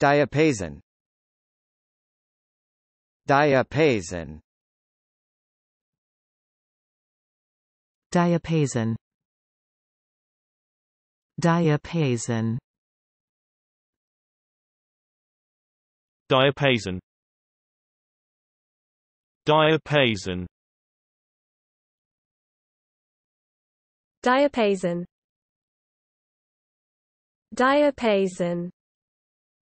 Diapason Diapason Diapason Diapason Diapason Diapason Diapason Diapason